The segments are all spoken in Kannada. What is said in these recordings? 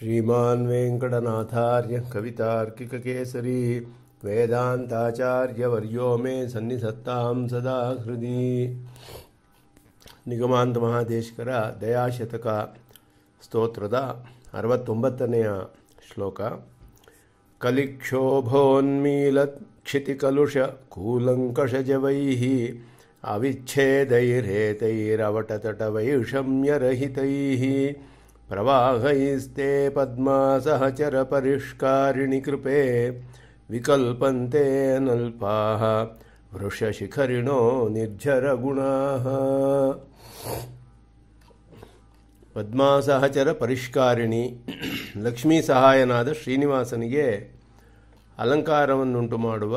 श्रीमान वेंकटनाथार्य कविताकिक केसरी मे सन्नीसत्ता सदा हृदय निगमांत महादेशकर दयाशतक स्तोत्रद अरवे श्लोक कलिक्षोभोन्मील क्षितिकलुष कूलंकषजवै अविच्छेदैरेतैरवटतटवैषम्यरहितैः ಪರಿಷ್ಕಾರಿಣಿ ಕೃಪೆ ವಿಕಲ್ಪಂತೆ विकल्पन्ते ವೃಷಶಿಖರಿಣೋ ನಿರ್ಜರ निर्झरगुणाः ಪದ್ಮಾಸಹಚರ ಪರಿಷ್ಕಾರಿಣಿ ಲಕ್ಷ್ಮೀ ಸಹಾಯನಾದ ಶ್ರೀನಿವಾಸನಿಗೆ ಅಲಂಕಾರವನ್ನುಂಟು ಮಾಡುವ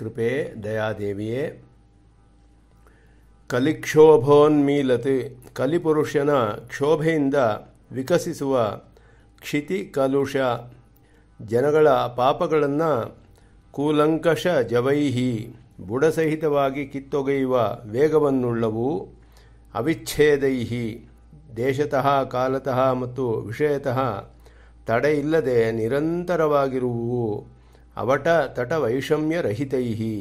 ಕೃಪೆ ದಯಾದೇವಿಯೇ ಕಲಿಕ್ಷೋಭೋನ್ಮೀಲತೆ ಕಲಿಪುರುಷನ ಕ್ಷೋಭೆಯಿಂದ ವಿಕಸಿಸುವ ಕ್ಷಿತಿ ಕಲುಷ ಜನಗಳ ಪಾಪಗಳನ್ನು ಕೂಲಂಕಷ ಜವೈಹಿ ಬುಡಸಹಿತವಾಗಿ ಕಿತ್ತೊಗೆಯುವ ವೇಗವನ್ನುಳ್ಳವು ಅವಿಚ್ಛೇದೈಹಿ ದೇಶತಃ ಕಾಲತಃ ಮತ್ತು ವಿಷಯತಃ ತಡೆಯಿಲ್ಲದೆ ಇಲ್ಲದೆ ಅವಟ ತಟ ವೈಷಮ್ಯರಹಿತೈಹಿ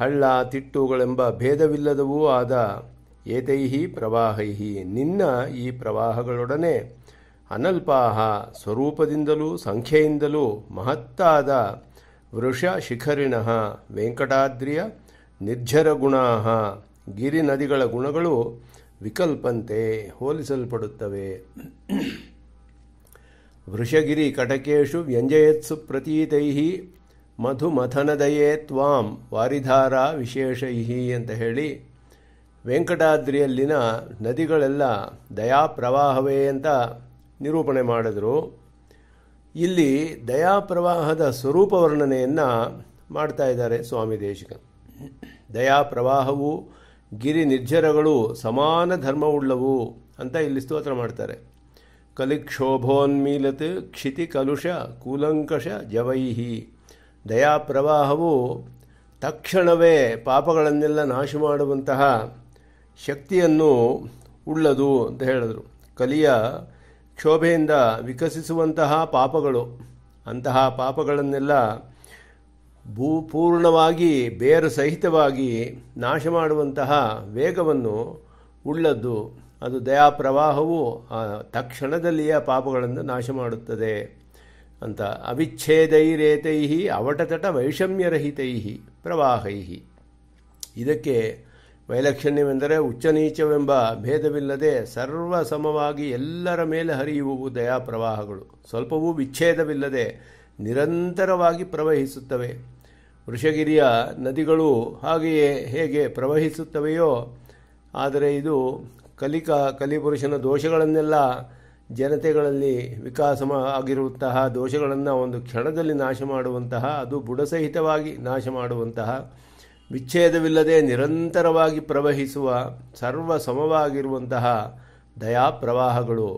ಹಳ್ಳ ತಿಟ್ಟುಗಳೆಂಬ ಭೇದವಿಲ್ಲದವೂ ಆದ ಏತೈಹಿ ಪ್ರವಾಹೈಹಿ ನಿನ್ನ ಈ ಪ್ರವಾಹಗಳೊಡನೆ ಅನಲ್ಪಾಹ ಸ್ವರೂಪದಿಂದಲೂ ಸಂಖ್ಯೆಯಿಂದಲೂ ಮಹತ್ತಾದ ವೃಷ ಶಿಖರಿಣ ವೆಂಕಟಾದ್ರಿಯ ನಿರ್ಜರ ಗಿರಿ ನದಿಗಳ ಗುಣಗಳು ವಿಕಲ್ಪಂತೆ ಹೋಲಿಸಲ್ಪಡುತ್ತವೆ ವೃಷಗಿರಿ ಕಟಕೇಶು ವ್ಯಂಜಯತ್ಸು ಪ್ರತೀತೈ ಮಧುಮಥನದಯೇ ತ್ವಾಂ ವಾರಿಧಾರಾ ವಿಶೇಷೈಹಿ ಅಂತ ಹೇಳಿ ವೆಂಕಟಾದ್ರಿಯಲ್ಲಿನ ನದಿಗಳೆಲ್ಲ ದಯಾಪ್ರವಾಹವೇ ಅಂತ ನಿರೂಪಣೆ ಮಾಡಿದರು ಇಲ್ಲಿ ದಯಾಪ್ರವಾಹದ ಸ್ವರೂಪ ವರ್ಣನೆಯನ್ನು ಮಾಡ್ತಾ ಇದ್ದಾರೆ ಸ್ವಾಮಿ ದೇಶಿಕ ದಯಾಪ್ರವಾಹವು ಗಿರಿ ನಿರ್ಜರಗಳು ಸಮಾನ ಧರ್ಮವುಳ್ಳವು ಅಂತ ಇಲ್ಲಿ ಸ್ತೋತ್ರ ಮಾಡ್ತಾರೆ ಕಲಿಕ್ಷೋಭೋನ್ಮೀಲತ್ ಕ್ಷಿತಿ ಕಲುಷ ಕೂಲಂಕಷ ಜವೈಹಿ ದಯಾಪ್ರವಾಹವು ತಕ್ಷಣವೇ ಪಾಪಗಳನ್ನೆಲ್ಲ ನಾಶ ಮಾಡುವಂತಹ ಶಕ್ತಿಯನ್ನು ಉಳ್ಳದು ಅಂತ ಹೇಳಿದರು ಕಲಿಯ ಕ್ಷೋಭೆಯಿಂದ ವಿಕಸಿಸುವಂತಹ ಪಾಪಗಳು ಅಂತಹ ಪಾಪಗಳನ್ನೆಲ್ಲ ಭೂಪೂರ್ಣವಾಗಿ ಬೇರು ಸಹಿತವಾಗಿ ನಾಶ ಮಾಡುವಂತಹ ವೇಗವನ್ನು ಉಳ್ಳದ್ದು ಅದು ದಯಾಪ್ರವಾಹವು ತಕ್ಷಣದಲ್ಲಿಯ ಪಾಪಗಳನ್ನು ನಾಶ ಮಾಡುತ್ತದೆ ಅಂತ ಅವಿಚ್ಛೇದೈರೇತೈ ಅವಟತಟ ವೈಷಮ್ಯರಹಿತೈ ಪ್ರವಾಹೈ ಇದಕ್ಕೆ ವೈಲಕ್ಷಣ್ಯವೆಂದರೆ ಉಚ್ಚ ನೀಚವೆಂಬ ಭೇದವಿಲ್ಲದೆ ಸರ್ವ ಸಮವಾಗಿ ಎಲ್ಲರ ಮೇಲೆ ದಯಾ ಪ್ರವಾಹಗಳು ಸ್ವಲ್ಪವೂ ವಿಚ್ಛೇದವಿಲ್ಲದೆ ನಿರಂತರವಾಗಿ ಪ್ರವಹಿಸುತ್ತವೆ ವೃಷಗಿರಿಯ ನದಿಗಳು ಹಾಗೆಯೇ ಹೇಗೆ ಪ್ರವಹಿಸುತ್ತವೆಯೋ ಆದರೆ ಇದು ಕಲಿಕಾ ಕಲಿಪುರುಷನ ದೋಷಗಳನ್ನೆಲ್ಲ ಜನತೆಗಳಲ್ಲಿ ವಿಕಾಸ ಆಗಿರುವಂತಹ ದೋಷಗಳನ್ನು ಒಂದು ಕ್ಷಣದಲ್ಲಿ ನಾಶ ಮಾಡುವಂತಹ ಅದು ಬುಡಸಹಿತವಾಗಿ ನಾಶ ಮಾಡುವಂತಹ ವಿಚ್ಛೇದವಿಲ್ಲದೆ ನಿರಂತರವಾಗಿ ಪ್ರವಹಿಸುವ ಸರ್ವ ಸಮವಾಗಿರುವಂತಹ ದಯಾಪ್ರವಾಹಗಳು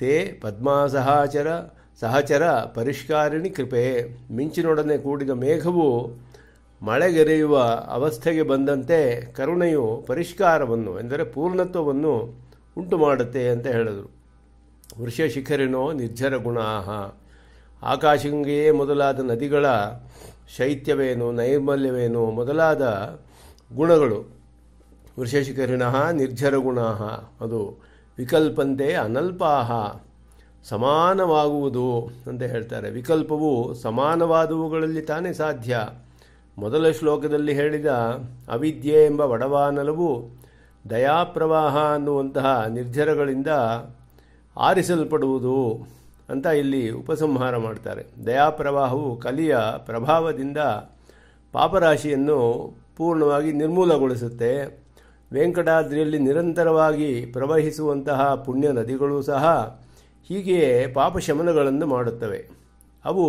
ತೇ ಪದ್ಮಾಸಹಾಚರ ಸಹಚರ ಪರಿಷ್ಕಾರಿಣಿ ಕೃಪೆ ಮಿಂಚಿನೊಡನೆ ಕೂಡಿದ ಮೇಘವು ಮಳೆಗೆರೆಯುವ ಅವಸ್ಥೆಗೆ ಬಂದಂತೆ ಕರುಣೆಯು ಪರಿಷ್ಕಾರವನ್ನು ಎಂದರೆ ಪೂರ್ಣತ್ವವನ್ನು ಉಂಟು ಮಾಡುತ್ತೆ ಅಂತ ಹೇಳಿದರು ವೃಷಶಿಖರಿನೋ ನಿರ್ಜರ ಗುಣಾಹ ಆಕಾಶಗಂಗೆಯೇ ಮೊದಲಾದ ನದಿಗಳ ಶೈತ್ಯವೇನು ನೈರ್ಮಲ್ಯವೇನು ಮೊದಲಾದ ಗುಣಗಳು ನಿರ್ಜರ ಗುಣ ಅದು ವಿಕಲ್ಪಂತೆ ಅನಲ್ಪಾಹ ಸಮಾನವಾಗುವುದು ಅಂತ ಹೇಳ್ತಾರೆ ವಿಕಲ್ಪವು ಸಮಾನವಾದವುಗಳಲ್ಲಿ ತಾನೇ ಸಾಧ್ಯ ಮೊದಲ ಶ್ಲೋಕದಲ್ಲಿ ಹೇಳಿದ ಅವಿದ್ಯೆ ಎಂಬ ಒಡವಾನಲವು ದಯಾಪ್ರವಾಹ ಅನ್ನುವಂತಹ ನಿರ್ಜರಗಳಿಂದ ಆರಿಸಲ್ಪಡುವುದು ಅಂತ ಇಲ್ಲಿ ಉಪಸಂಹಾರ ಮಾಡ್ತಾರೆ ದಯಾಪ್ರವಾಹವು ಕಲಿಯ ಪ್ರಭಾವದಿಂದ ಪಾಪರಾಶಿಯನ್ನು ಪೂರ್ಣವಾಗಿ ನಿರ್ಮೂಲಗೊಳಿಸುತ್ತೆ ವೆಂಕಟಾದ್ರಿಯಲ್ಲಿ ನಿರಂತರವಾಗಿ ಪ್ರವಹಿಸುವಂತಹ ಪುಣ್ಯ ನದಿಗಳು ಸಹ ಹೀಗೆಯೇ ಪಾಪಶಮನಗಳನ್ನು ಮಾಡುತ್ತವೆ ಅವು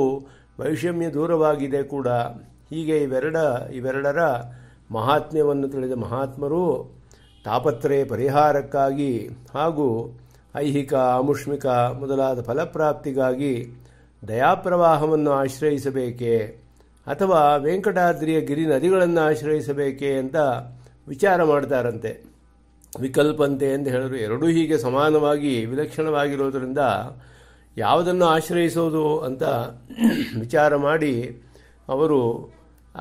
ವೈಷಮ್ಯ ದೂರವಾಗಿದೆ ಕೂಡ ಹೀಗೆ ಇವೆರಡ ಇವೆರಡರ ಮಹಾತ್ಮ್ಯವನ್ನು ತಿಳಿದ ಮಹಾತ್ಮರು ತಾಪತ್ರಯ ಪರಿಹಾರಕ್ಕಾಗಿ ಹಾಗೂ ಐಹಿಕ ಆಮುಷ್ಮಿಕ ಮೊದಲಾದ ಫಲಪ್ರಾಪ್ತಿಗಾಗಿ ದಯಾಪ್ರವಾಹವನ್ನು ಆಶ್ರಯಿಸಬೇಕೇ ಅಥವಾ ವೆಂಕಟಾದ್ರಿಯ ಗಿರಿ ನದಿಗಳನ್ನು ಆಶ್ರಯಿಸಬೇಕೇ ಅಂತ ವಿಚಾರ ಮಾಡ್ತಾರಂತೆ ವಿಕಲ್ಪಂತೆ ಎಂದು ಹೇಳಿದ್ರು ಎರಡೂ ಹೀಗೆ ಸಮಾನವಾಗಿ ವಿಲಕ್ಷಣವಾಗಿರೋದರಿಂದ ಯಾವುದನ್ನು ಆಶ್ರಯಿಸೋದು ಅಂತ ವಿಚಾರ ಮಾಡಿ ಅವರು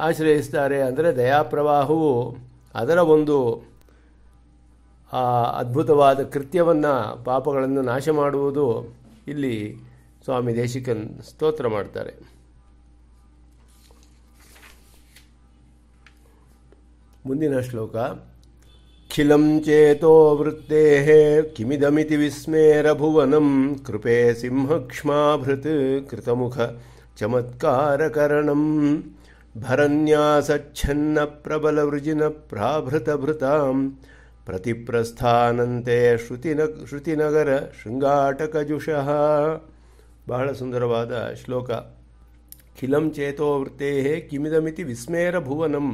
ಆಶ್ರಯಿಸ್ತಾರೆ ಅಂದರೆ ದಯಾಪ್ರವಾಹವು ಅದರ ಒಂದು ಆ ಅದ್ಭುತವಾದ ಕೃತ್ಯವನ್ನು ಪಾಪಗಳನ್ನು ನಾಶ ಮಾಡುವುದು ಇಲ್ಲಿ ಸ್ವಾಮಿ ದೇಶಿಕನ್ ಸ್ತೋತ್ರ ಮಾಡ್ತಾರೆ ಮುಂದಿನ ಶ್ಲೋಕ ಖಿಲಂ ಚೇತೋ ವೃತ್ತೇ ಕಿಮಿದಮಿತಿ ವಿಸ್ಮೇರಭುವನಂ ಕೃಪೆ ಸಿಂಹಕ್ಷ್ಮಾಭೃತ್ ಕೃತಮುಖ ಚಮತ್ಕಾರಕರಣಂ ಭರನ್ಯಾಸಚ್ಛನ್ನ ಪ್ರಾಭೃತ ಪ್ರಾಭೃತಭೃತಾಂ प्रतिप्रस्थानन्ते श्रुतिनगर श्रंगाटकजुशः ಬಹಳ ಸುಂದರವಾದ ಶ್ಲೋಕ ಕಿಲಂ చేతో ವರ್ತೇ ಕಿಮಿದಮಿತಿ विस्मेरे भुवनं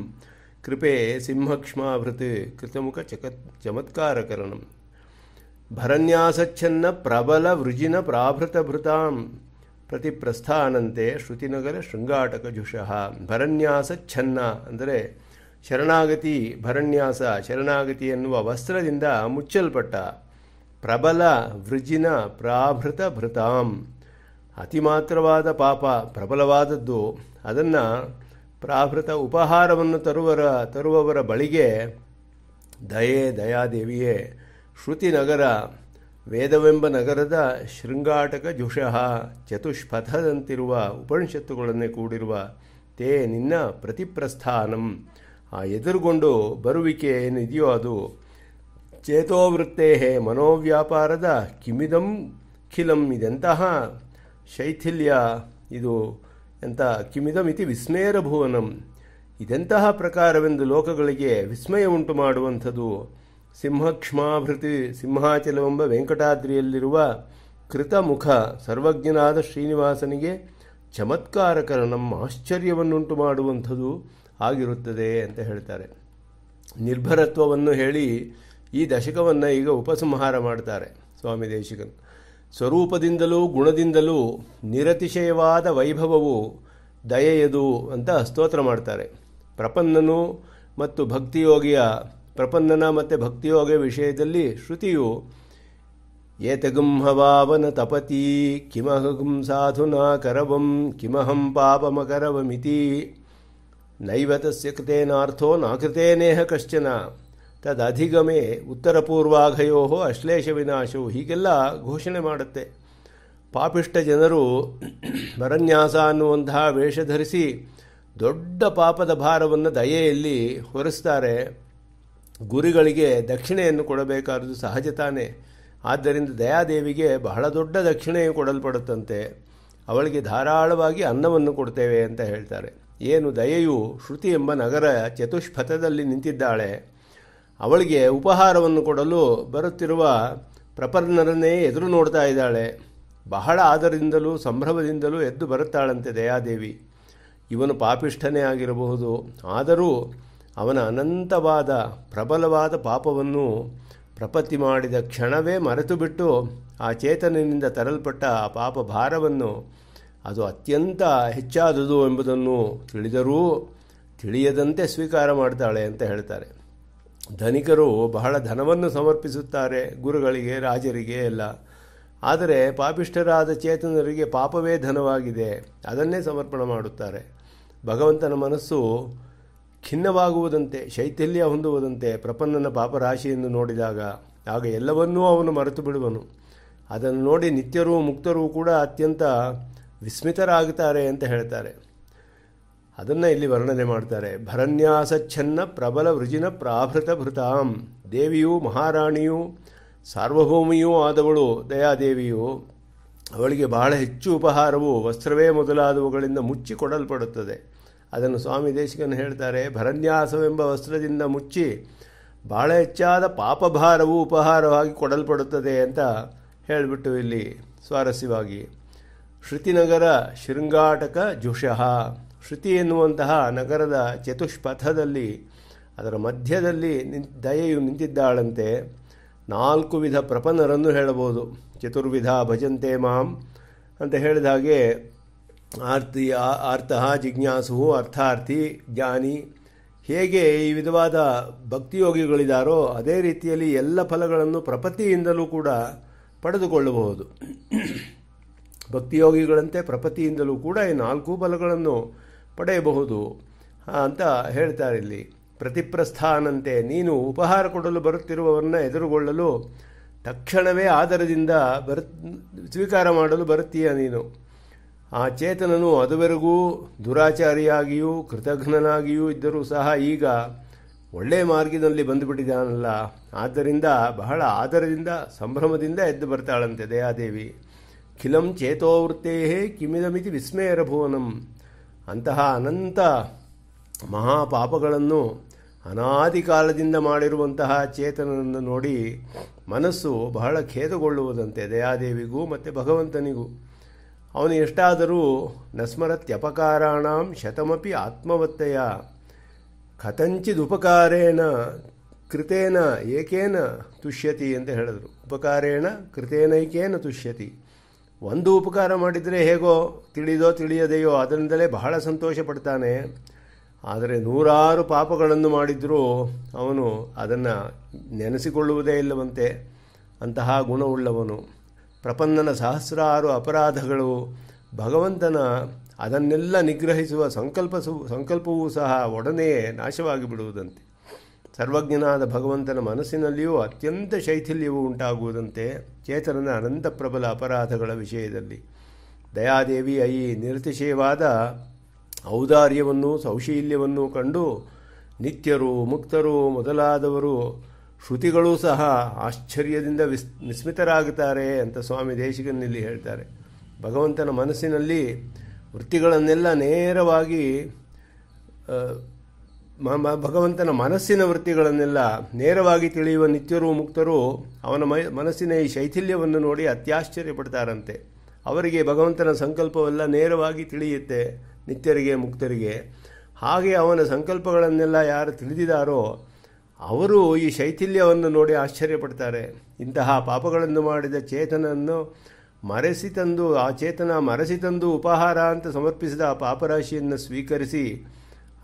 कृपे सिंहक्षमाव्रते कृत्मuka ಚಕತ್ ચમತ್ಕಾರಕರಣಂ ಭರನ್ಯಾಸಚ್ಛನ್ನ ಪ್ರಬಲ ವೃಜಿನ ಪ್ರಾವೃತಭೃತಾಂ ಪ್ರತಿಪ್ರಸ್ಥಾನಂತೆ श्रुतिನಗರ ಶೃಂಗಾಟಕजुಶಃ ಭರನ್ಯಾಸಚ್ಛನ್ನ ಅಂದರೆ ಶರಣಾಗತಿ ಭರಣ್ಯಾಸ ಶರಣಾಗತಿ ಎನ್ನುವ ವಸ್ತ್ರದಿಂದ ಮುಚ್ಚಲ್ಪಟ್ಟ ಪ್ರಬಲ ವೃಜಿನ ಪ್ರಾಭೃತ ಭೃತಾಂ ಅತಿ ಮಾತ್ರವಾದ ಪಾಪ ಪ್ರಬಲವಾದದ್ದು ಅದನ್ನು ಪ್ರಾಭೃತ ಉಪಹಾರವನ್ನು ತರುವರ ತರುವವರ ಬಳಿಗೆ ದಯೆ ದಯಾದೇವಿಯೇ ನಗರ ವೇದವೆಂಬ ನಗರದ ಶೃಂಗಾಟಕ ಜುಷಃ ಚತುಷ್ಪಥದಂತಿರುವ ಉಪನಿಷತ್ತುಗಳನ್ನೇ ಕೂಡಿರುವ ತೇ ನಿನ್ನ ಪ್ರತಿಪ್ರಸ್ಥಾನಂ ಆ ಎದುರುಗೊಂಡು ಬರುವಿಕೆ ಏನಿದೆಯೋ ಅದು ಚೇತೋವೃತ್ತೇ ಮನೋವ್ಯಾಪಾರದ ಕಿಮಿದಂ ಖಿಲಂ ಇದೆಂತಹ ಶೈಥಿಲ್ಯ ಇದು ಎಂಥ ವಿಸ್ಮಯರ ಭುವನಂ ಇದೆಂತಹ ಪ್ರಕಾರವೆಂದು ಲೋಕಗಳಿಗೆ ವಿಸ್ಮಯ ಉಂಟು ಮಾಡುವಂಥದ್ದು ಸಿಂಹಕ್ಷ್ಮಾಭೃತಿ ಸಿಂಹಾಚಲವೆಂಬ ವೆಂಕಟಾದ್ರಿಯಲ್ಲಿರುವ ಕೃತಮುಖ ಸರ್ವಜ್ಞನಾದ ಶ್ರೀನಿವಾಸನಿಗೆ ಚಮತ್ಕಾರಕರ ನಮ್ಮ ಆಶ್ಚರ್ಯವನ್ನುಂಟು ಮಾಡುವಂಥದ್ದು ಆಗಿರುತ್ತದೆ ಅಂತ ಹೇಳ್ತಾರೆ ನಿರ್ಭರತ್ವವನ್ನು ಹೇಳಿ ಈ ದಶಕವನ್ನು ಈಗ ಉಪಸಂಹಾರ ಮಾಡ್ತಾರೆ ಸ್ವಾಮಿ ದೇಶಿಕನ್ ಸ್ವರೂಪದಿಂದಲೂ ಗುಣದಿಂದಲೂ ನಿರತಿಶಯವಾದ ವೈಭವವು ದಯೆಯದು ಅಂತ ಸ್ತೋತ್ರ ಮಾಡ್ತಾರೆ ಪ್ರಪನ್ನನು ಮತ್ತು ಭಕ್ತಿಯೋಗಿಯ ಪ್ರಪನ್ನನ ಮತ್ತು ಭಕ್ತಿಯೋಗ ವಿಷಯದಲ್ಲಿ ಶ್ರುತಿಯು ಏತಗುಂಹವಾವನ ತಪತಿ ಕಿಮಹಗುಂ ಸಾಧುನಾ ಕರವಂ ಕಿಮಹಂ ಪಾಪಮಕರವಮಿತಿ ನೈವ ತಸ್ಯ ಕೃತೇನಾರ್ಥೋ ನಾಕೃತೇನೇಹ ಕಶ್ಚನ ತದಧಿಗಮೇ ಉತ್ತರಪೂರ್ವಾಘಯೋ ಅಶ್ಲೇಷ ವಿನಾಶವು ಹೀಗೆಲ್ಲ ಘೋಷಣೆ ಮಾಡುತ್ತೆ ಪಾಪಿಷ್ಟ ಜನರು ವರನ್ಯಾಸ ಅನ್ನುವಂತಹ ವೇಷ ಧರಿಸಿ ದೊಡ್ಡ ಪಾಪದ ಭಾರವನ್ನು ದಯೆಯಲ್ಲಿ ಹೊರಿಸ್ತಾರೆ ಗುರಿಗಳಿಗೆ ದಕ್ಷಿಣೆಯನ್ನು ಕೊಡಬೇಕಾರದು ಸಹಜ ತಾನೇ ಆದ್ದರಿಂದ ದಯಾದೇವಿಗೆ ಬಹಳ ದೊಡ್ಡ ದಕ್ಷಿಣೆಯು ಕೊಡಲ್ಪಡುತ್ತಂತೆ ಅವಳಿಗೆ ಧಾರಾಳವಾಗಿ ಅನ್ನವನ್ನು ಕೊಡ್ತೇವೆ ಅಂತ ಹೇಳ್ತಾರೆ ಏನು ದಯೆಯು ಶ್ರುತಿ ಎಂಬ ನಗರ ಚತುಷ್ಪಥದಲ್ಲಿ ನಿಂತಿದ್ದಾಳೆ ಅವಳಿಗೆ ಉಪಹಾರವನ್ನು ಕೊಡಲು ಬರುತ್ತಿರುವ ಪ್ರಪನ್ನರನ್ನೇ ಎದುರು ನೋಡ್ತಾ ಇದ್ದಾಳೆ ಬಹಳ ಆದರಿಂದಲೂ ಸಂಭ್ರಮದಿಂದಲೂ ಎದ್ದು ಬರುತ್ತಾಳಂತೆ ದಯಾದೇವಿ ಇವನು ಪಾಪಿಷ್ಠನೇ ಆಗಿರಬಹುದು ಆದರೂ ಅವನ ಅನಂತವಾದ ಪ್ರಬಲವಾದ ಪಾಪವನ್ನು ಪ್ರಪತ್ತಿ ಮಾಡಿದ ಕ್ಷಣವೇ ಮರೆತು ಬಿಟ್ಟು ಆ ಚೇತನಿನಿಂದ ತರಲ್ಪಟ್ಟ ಆ ಪಾಪ ಭಾರವನ್ನು ಅದು ಅತ್ಯಂತ ಹೆಚ್ಚಾದುದು ಎಂಬುದನ್ನು ತಿಳಿದರೂ ತಿಳಿಯದಂತೆ ಸ್ವೀಕಾರ ಮಾಡ್ತಾಳೆ ಅಂತ ಹೇಳ್ತಾರೆ ಧನಿಕರು ಬಹಳ ಧನವನ್ನು ಸಮರ್ಪಿಸುತ್ತಾರೆ ಗುರುಗಳಿಗೆ ರಾಜರಿಗೆ ಎಲ್ಲ ಆದರೆ ಪಾಪಿಷ್ಠರಾದ ಚೇತನರಿಗೆ ಪಾಪವೇ ಧನವಾಗಿದೆ ಅದನ್ನೇ ಸಮರ್ಪಣ ಮಾಡುತ್ತಾರೆ ಭಗವಂತನ ಮನಸ್ಸು ಖಿನ್ನವಾಗುವುದಂತೆ ಶೈಥಿಲ್ಯ ಹೊಂದುವುದಂತೆ ಪ್ರಪನ್ನನ ಪಾಪರಾಶಿಯನ್ನು ನೋಡಿದಾಗ ಆಗ ಎಲ್ಲವನ್ನೂ ಅವನು ಮರೆತು ಬಿಡುವನು ಅದನ್ನು ನೋಡಿ ನಿತ್ಯರೂ ಮುಕ್ತರೂ ಕೂಡ ಅತ್ಯಂತ ವಿಸ್ಮಿತರಾಗ್ತಾರೆ ಅಂತ ಹೇಳ್ತಾರೆ ಅದನ್ನು ಇಲ್ಲಿ ವರ್ಣನೆ ಮಾಡ್ತಾರೆ ಭರನ್ಯಾಸಚ್ಛನ್ನ ಪ್ರಬಲ ವೃಜಿನ ಪ್ರಾಭೃತ ಭೃತಾಂ ದೇವಿಯು ಮಹಾರಾಣಿಯು ಸಾರ್ವಭೌಮಿಯೂ ಆದವಳು ದಯಾದೇವಿಯು ಅವಳಿಗೆ ಬಹಳ ಹೆಚ್ಚು ಉಪಹಾರವು ವಸ್ತ್ರವೇ ಮೊದಲಾದವುಗಳಿಂದ ಮುಚ್ಚಿ ಕೊಡಲ್ಪಡುತ್ತದೆ ಅದನ್ನು ಸ್ವಾಮಿ ದೇಶಿಕನ ಹೇಳ್ತಾರೆ ಭರನ್ಯಾಸವೆಂಬ ವಸ್ತ್ರದಿಂದ ಮುಚ್ಚಿ ಬಹಳ ಹೆಚ್ಚಾದ ಪಾಪಭಾರವು ಉಪಹಾರವಾಗಿ ಕೊಡಲ್ಪಡುತ್ತದೆ ಅಂತ ಹೇಳಿಬಿಟ್ಟು ಇಲ್ಲಿ ಸ್ವಾರಸ್ಯವಾಗಿ ಶ್ರುತಿನಗರ ಶೃಂಗಾಟಕ ಜುಷಃ ಶ್ರುತಿ ಎನ್ನುವಂತಹ ನಗರದ ಚತುಷ್ಪಥದಲ್ಲಿ ಅದರ ಮಧ್ಯದಲ್ಲಿ ದಯೆಯು ನಿಂತಿದ್ದಾಳಂತೆ ನಾಲ್ಕು ವಿಧ ಪ್ರಪನ್ನರನ್ನು ಹೇಳಬಹುದು ಚತುರ್ವಿಧ ಭಜಂತೆ ಮಾಂ ಅಂತ ಹೇಳಿದ ಹಾಗೆ ಆರ್ತಿ ಅರ್ಥ ಜಿಜ್ಞಾಸು ಅರ್ಥಾರ್ಥಿ ಜ್ಞಾನಿ ಹೇಗೆ ಈ ವಿಧವಾದ ಭಕ್ತಿಯೋಗಿಗಳಿದ್ದಾರೋ ಅದೇ ರೀತಿಯಲ್ಲಿ ಎಲ್ಲ ಫಲಗಳನ್ನು ಪ್ರಪತಿಯಿಂದಲೂ ಕೂಡ ಪಡೆದುಕೊಳ್ಳಬಹುದು ಭಕ್ತಿಯೋಗಿಗಳಂತೆ ಪ್ರಪತಿಯಿಂದಲೂ ಕೂಡ ಈ ನಾಲ್ಕು ಬಲಗಳನ್ನು ಪಡೆಯಬಹುದು ಅಂತ ಹೇಳ್ತಾರೆ ಇಲ್ಲಿ ಪ್ರತಿಪ್ರಸ್ಥಾನಂತೆ ನೀನು ಉಪಹಾರ ಕೊಡಲು ಬರುತ್ತಿರುವವನ್ನ ಎದುರುಗೊಳ್ಳಲು ತಕ್ಷಣವೇ ಆದರದಿಂದ ಬರ ಸ್ವೀಕಾರ ಮಾಡಲು ಬರುತ್ತೀಯ ನೀನು ಆ ಚೇತನನು ಅದುವರೆಗೂ ದುರಾಚಾರಿಯಾಗಿಯೂ ಕೃತಘ್ನನಾಗಿಯೂ ಇದ್ದರೂ ಸಹ ಈಗ ಒಳ್ಳೆಯ ಮಾರ್ಗದಲ್ಲಿ ಬಂದುಬಿಟ್ಟಿದ್ದಾನಲ್ಲ ಆದ್ದರಿಂದ ಬಹಳ ಆದರದಿಂದ ಸಂಭ್ರಮದಿಂದ ಎದ್ದು ಬರ್ತಾಳಂತೆ ದಯಾದೇವಿ ಖಿಲಂ ಚೇತೋವೃತ್ತೇ ಕಿಮಿದಮಿತಿ ವಿಸ್ಮಯರಭುವನಂ ಅಂತಹ ಅನಂತ ಮಹಾಪಾಪಗಳನ್ನು ಅನಾದಿ ಕಾಲದಿಂದ ಮಾಡಿರುವಂತಹ ಚೇತನನ್ನು ನೋಡಿ ಮನಸ್ಸು ಬಹಳ ಖೇದಗೊಳ್ಳುವುದಂತೆ ದಯಾದೇವಿಗೂ ಮತ್ತು ಭಗವಂತನಿಗೂ ಅವನು ಎಷ್ಟಾದರೂ ನಸ್ಮರತ್ಯಪಕಾರಾಣಾಂ ಶತಮಿ ಆತ್ಮವತ್ತೆಯ ಕಥಂಚಿದುಪಕಾರೇಣ ಕೃತೇನ ಏಕೇನ ತುಷ್ಯತಿ ಅಂತ ಹೇಳಿದರು ಉಪಕಾರೇಣ ಕೃತೇನೈಕೇನ ತುಷ್ಯತಿ ಒಂದು ಉಪಕಾರ ಮಾಡಿದರೆ ಹೇಗೋ ತಿಳಿದೋ ತಿಳಿಯದೆಯೋ ಅದರಿಂದಲೇ ಬಹಳ ಸಂತೋಷ ಪಡ್ತಾನೆ ಆದರೆ ನೂರಾರು ಪಾಪಗಳನ್ನು ಮಾಡಿದರೂ ಅವನು ಅದನ್ನು ನೆನೆಸಿಕೊಳ್ಳುವುದೇ ಇಲ್ಲವಂತೆ ಅಂತಹ ಗುಣವುಳ್ಳವನು ಪ್ರಪನ್ನನ ಸಹಸ್ರಾರು ಅಪರಾಧಗಳು ಭಗವಂತನ ಅದನ್ನೆಲ್ಲ ನಿಗ್ರಹಿಸುವ ಸಂಕಲ್ಪ ಸಂಕಲ್ಪವೂ ಸಹ ಒಡನೆಯೇ ನಾಶವಾಗಿ ಬಿಡುವುದಂತೆ ಸರ್ವಜ್ಞನಾದ ಭಗವಂತನ ಮನಸ್ಸಿನಲ್ಲಿಯೂ ಅತ್ಯಂತ ಶೈಥಿಲ್ಯವು ಉಂಟಾಗುವುದಂತೆ ಚೇತನನ ಅನಂತ ಪ್ರಬಲ ಅಪರಾಧಗಳ ವಿಷಯದಲ್ಲಿ ದಯಾದೇವಿ ಈ ನಿರತಿಶಯವಾದ ಔದಾರ್ಯವನ್ನು ಸೌಶೀಲ್ಯವನ್ನು ಕಂಡು ನಿತ್ಯರು ಮುಕ್ತರು ಮೊದಲಾದವರು ಶ್ರುತಿಗಳೂ ಸಹ ಆಶ್ಚರ್ಯದಿಂದ ವಿಸ್ ವಿಸ್ಮಿತರಾಗುತ್ತಾರೆ ಅಂತ ಸ್ವಾಮಿ ದೇಶಿಗನಲ್ಲಿ ಹೇಳ್ತಾರೆ ಭಗವಂತನ ಮನಸ್ಸಿನಲ್ಲಿ ವೃತ್ತಿಗಳನ್ನೆಲ್ಲ ನೇರವಾಗಿ ಭಗವಂತನ ಮನಸ್ಸಿನ ವೃತ್ತಿಗಳನ್ನೆಲ್ಲ ನೇರವಾಗಿ ತಿಳಿಯುವ ನಿತ್ಯರು ಮುಕ್ತರು ಅವನ ಮನಸ್ಸಿನ ಈ ಶೈಥಿಲ್ಯವನ್ನು ನೋಡಿ ಅತ್ಯಾಶ್ಚರ್ಯ ಪಡ್ತಾರಂತೆ ಅವರಿಗೆ ಭಗವಂತನ ಸಂಕಲ್ಪವೆಲ್ಲ ನೇರವಾಗಿ ತಿಳಿಯುತ್ತೆ ನಿತ್ಯರಿಗೆ ಮುಕ್ತರಿಗೆ ಹಾಗೆ ಅವನ ಸಂಕಲ್ಪಗಳನ್ನೆಲ್ಲ ಯಾರು ತಿಳಿದಿದಾರೋ ಅವರು ಈ ಶೈಥಿಲ್ಯವನ್ನು ನೋಡಿ ಆಶ್ಚರ್ಯಪಡ್ತಾರೆ ಇಂತಹ ಪಾಪಗಳನ್ನು ಮಾಡಿದ ಚೇತನನ್ನು ಮರೆಸಿ ತಂದು ಆ ಚೇತನ ಮರೆಸಿ ತಂದು ಉಪಹಾರ ಅಂತ ಸಮರ್ಪಿಸಿದ ಆ ಪಾಪರಾಶಿಯನ್ನು ಸ್ವೀಕರಿಸಿ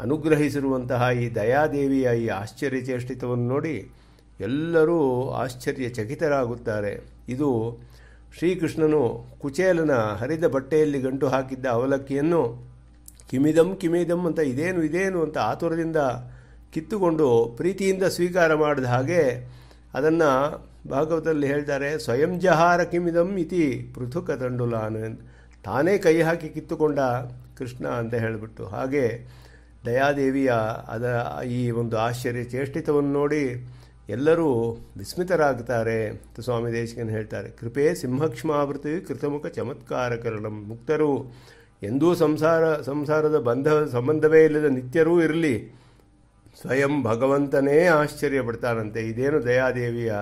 ಅನುಗ್ರಹಿಸಿರುವಂತಹ ಈ ದಯಾದೇವಿಯ ಈ ಆಶ್ಚರ್ಯಚೇಷ್ಟಿತವನ್ನು ನೋಡಿ ಎಲ್ಲರೂ ಆಶ್ಚರ್ಯಚಕಿತರಾಗುತ್ತಾರೆ ಇದು ಶ್ರೀಕೃಷ್ಣನು ಕುಚೇಲನ ಹರಿದ ಬಟ್ಟೆಯಲ್ಲಿ ಗಂಟು ಹಾಕಿದ್ದ ಅವಲಕ್ಕಿಯನ್ನು ಕಿಮಿದಂ ಕಿಮಿದಂ ಅಂತ ಇದೇನು ಇದೇನು ಅಂತ ಆತುರದಿಂದ ಕಿತ್ತುಕೊಂಡು ಪ್ರೀತಿಯಿಂದ ಸ್ವೀಕಾರ ಮಾಡಿದ ಹಾಗೆ ಅದನ್ನು ಭಾಗವತದಲ್ಲಿ ಹೇಳ್ತಾರೆ ಸ್ವಯಂ ಜಹಾರ ಕಿಮಿದಂ ಇತಿ ಪೃಥುಕ ತಂಡುಲಾನ ತಾನೇ ಕೈ ಹಾಕಿ ಕಿತ್ತುಕೊಂಡ ಕೃಷ್ಣ ಅಂತ ಹೇಳಿಬಿಟ್ಟು ಹಾಗೆ ದಯಾದೇವಿಯ ಅದ ಈ ಒಂದು ಆಶ್ಚರ್ಯ ಚೇಷ್ಟಿತವನ್ನು ನೋಡಿ ಎಲ್ಲರೂ ವಿಸ್ಮಿತರಾಗ್ತಾರೆ ಅಂತ ಸ್ವಾಮಿ ದೇಶಿಕನ್ ಹೇಳ್ತಾರೆ ಕೃಪೆ ಸಿಂಹಕ್ಷ್ಮಾವೃತಿ ಕೃತಮುಖ ಚಮತ್ಕಾರಕರಣ ಮುಕ್ತರು ಎಂದೂ ಸಂಸಾರ ಸಂಸಾರದ ಬಂಧ ಸಂಬಂಧವೇ ಇಲ್ಲದ ನಿತ್ಯರೂ ಇರಲಿ ಸ್ವಯಂ ಭಗವಂತನೇ ಆಶ್ಚರ್ಯ ಪಡ್ತಾನಂತೆ ಇದೇನು ದಯಾದೇವಿಯ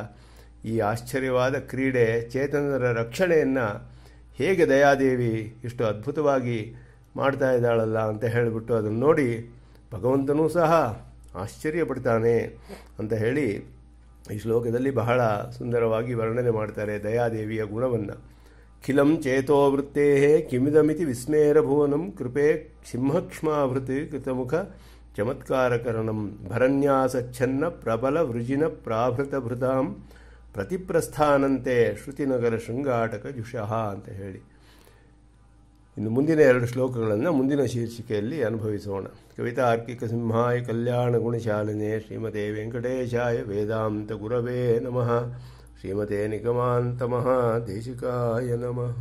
ಈ ಆಶ್ಚರ್ಯವಾದ ಕ್ರೀಡೆ ಚೇತನರ ರಕ್ಷಣೆಯನ್ನು ಹೇಗೆ ದಯಾದೇವಿ ಇಷ್ಟು ಅದ್ಭುತವಾಗಿ ಮಾಡ್ತಾ ಇದ್ದಾಳಲ್ಲ ಅಂತ ಹೇಳಿಬಿಟ್ಟು ಅದನ್ನು ನೋಡಿ ಭಗವಂತನೂ ಸಹ ಆಶ್ಚರ್ಯಪಡ್ತಾನೆ ಅಂತ ಹೇಳಿ ಈ ಶ್ಲೋಕದಲ್ಲಿ ಬಹಳ ಸುಂದರವಾಗಿ ವರ್ಣನೆ ಮಾಡ್ತಾರೆ ದಯಾದೇವಿಯ ಗುಣವನ್ನು ಖಿಲಂ ಚೇತೋ ವೃತ್ತೇ ಕಿಮಿದಮಿತಿ ವಿಸ್ಮೇರಭುವನಂ ಕೃಪೆ ಸಿಂಹಕ್ಷ್ಮಾಭೃತಿ ಕೃತಮುಖ ಚಮತ್ಕಾರಕರಣಂ ಭರನ್ಯಾಸಚ್ಛನ್ನ ಪ್ರಬಲ ವೃಜಿನ ಪ್ರಾಭೃತಭೃತಾಂ ಪ್ರತಿಪ್ರಸ್ಥಾನಂತೆ ಶ್ರುತಿನಗರ ಶೃಂಗಾಟಕ ಜುಷಃ ಅಂತ ಹೇಳಿ ಇನ್ನು ಮುಂದಿನ ಎರಡು ಶ್ಲೋಕಗಳನ್ನು ಮುಂದಿನ ಶೀರ್ಷಿಕೆಯಲ್ಲಿ ಅನುಭವಿಸೋಣ ಕವಿತಾರ್ಕಿಕ ಸಿಂಹಾಯ ಕಲ್ಯಾಣ ಗುಣಶಾಲಿನೇ ಶ್ರೀಮತೆ ವೆಂಕಟೇಶಾಯ ವೇದಾಂತ ಗುರವೇ ನಮಃ ಶ್ರೀಮತೆ ನಿಗಮಾಂತ ದೇಶಿಕಾಯ ನಮಃ